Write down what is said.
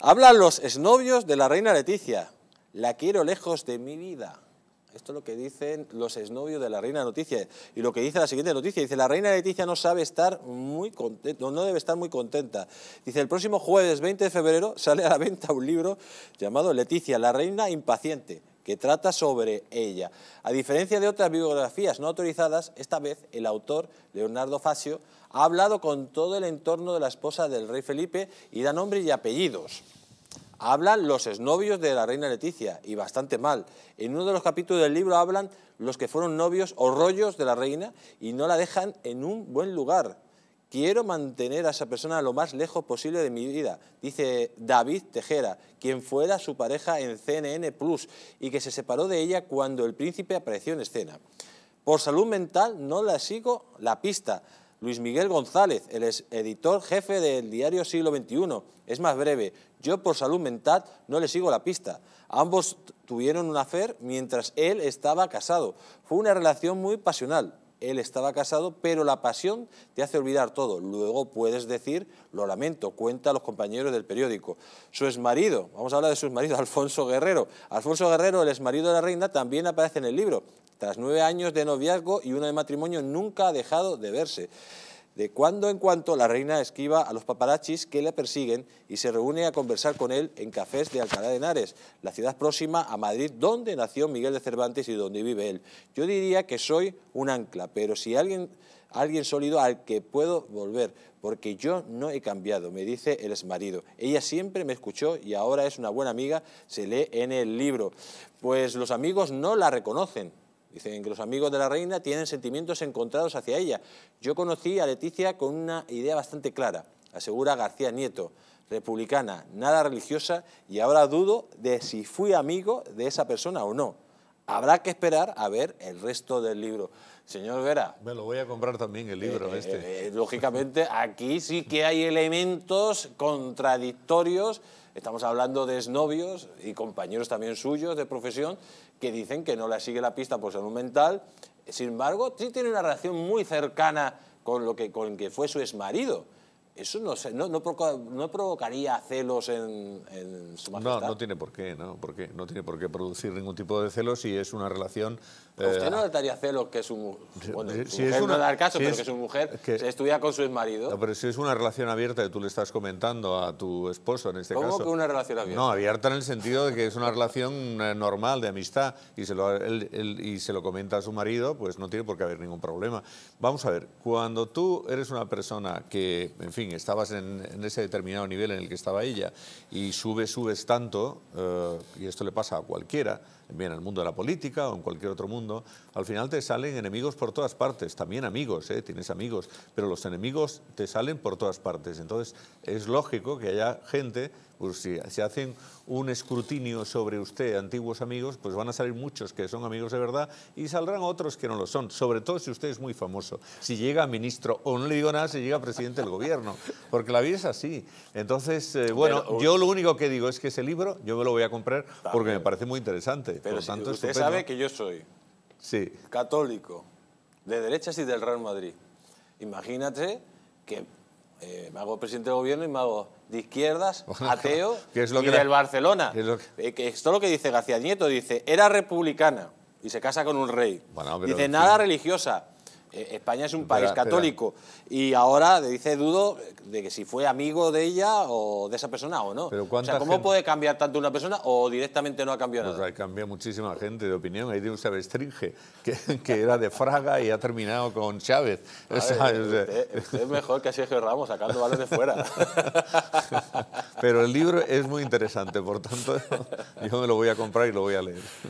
Hablan los exnovios de la reina Leticia. La quiero lejos de mi vida. Esto es lo que dicen los exnovios de la reina Noticia. Y lo que dice la siguiente noticia, dice, la reina Leticia no sabe estar muy contenta, no debe estar muy contenta. Dice, el próximo jueves 20 de febrero sale a la venta un libro llamado Leticia, la reina impaciente que trata sobre ella. A diferencia de otras biografías no autorizadas, esta vez el autor, Leonardo Fasio ha hablado con todo el entorno de la esposa del rey Felipe y da nombres y apellidos. Hablan los exnovios de la reina Leticia, y bastante mal. En uno de los capítulos del libro hablan los que fueron novios o rollos de la reina y no la dejan en un buen lugar. Quiero mantener a esa persona lo más lejos posible de mi vida, dice David Tejera, quien fuera su pareja en CNN Plus y que se separó de ella cuando el príncipe apareció en escena. Por salud mental no la sigo la pista. Luis Miguel González, el editor jefe del diario Siglo XXI, es más breve. Yo por salud mental no le sigo la pista. Ambos tuvieron una afer mientras él estaba casado. Fue una relación muy pasional, él estaba casado, pero la pasión te hace olvidar todo. Luego puedes decir, lo lamento, cuenta los compañeros del periódico. Su exmarido, vamos a hablar de su exmarido, Alfonso Guerrero. Alfonso Guerrero, el exmarido de la reina, también aparece en el libro. Tras nueve años de noviazgo y uno de matrimonio, nunca ha dejado de verse. De cuando en cuando la reina esquiva a los paparachis que la persiguen y se reúne a conversar con él en cafés de Alcalá de Henares, la ciudad próxima a Madrid donde nació Miguel de Cervantes y donde vive él. Yo diría que soy un ancla, pero si alguien, alguien sólido al que puedo volver, porque yo no he cambiado, me dice el exmarido. Ella siempre me escuchó y ahora es una buena amiga, se lee en el libro. Pues los amigos no la reconocen, Dicen que los amigos de la reina tienen sentimientos encontrados hacia ella. Yo conocí a Leticia con una idea bastante clara, asegura García Nieto, republicana, nada religiosa, y ahora dudo de si fui amigo de esa persona o no. Habrá que esperar a ver el resto del libro. Señor Vera. Me lo voy a comprar también el libro eh, este. Eh, eh, lógicamente, aquí sí que hay elementos contradictorios. Estamos hablando de exnovios y compañeros también suyos de profesión que dicen que no le sigue la pista por salud mental. Sin embargo, sí tiene una relación muy cercana con lo que, con que fue su exmarido. ¿Eso no, no, provocaría celos en, su majestad? No, no tiene por qué, ¿no? Porque no tiene por qué producir ningún tipo de celos si es una relación ¿Usted eh, no le daría celos que su, si, mujer, es una, dar caso, pero es, que su mujer se estudia con su marido No, pero si es una relación abierta y tú le estás comentando a tu esposo en este caso. ¿Cómo que una relación abierta? No, abierta en el sentido de que es una relación eh, normal, de amistad, y se, lo, y se lo comenta a su marido, pues no tiene por qué haber ningún problema. Vamos a ver, cuando tú eres una persona que, en fin, estabas en, ese determinado nivel en el que estaba ella, y subes, subes tanto, eh, y esto le pasa a cualquiera, bien en el mundo de la política o en cualquier otro mundo, al final te salen enemigos por todas partes, también amigos, eh, tienes amigos, pero los enemigos te salen por todas partes. Entonces es lógico que haya gente, pues, si se hacen un escrutinio sobre usted, antiguos amigos, pues van a salir muchos que son amigos de verdad y saldrán otros que no lo son, sobre todo si usted es muy famoso. Si llega ministro, o no le digo nada, si llega presidente del gobierno, porque la vida es así. Entonces, eh, bueno, yo lo único que digo es que ese libro yo me lo voy a comprar porque me parece muy interesante. Pero usted sabe que yo soy sí. católico, de derechas y del Real Madrid. Imagínate que eh, me hago presidente de gobierno y me hago de izquierdas, ateo es y que del Barcelona. Es lo eh, que... esto es lo que dice García Nieto, dice, era republicana y se casa con un rey. dice, nada religiosa. España es un país católico y ahora dice dudo de que si fue amigo de ella o de esa persona o no. o sea, ¿cómo puede cambiar tanto una persona o directamente no ha cambiado pues nada? Cambia muchísima gente de opinión. Hay de un Sabestringe que, que era de Fraga y ha terminado con Chávez. es mejor que Sergio Ramos sacando balas de fuera. Pero el libro es muy interesante, por tanto yo me lo voy a comprar y lo voy a leer.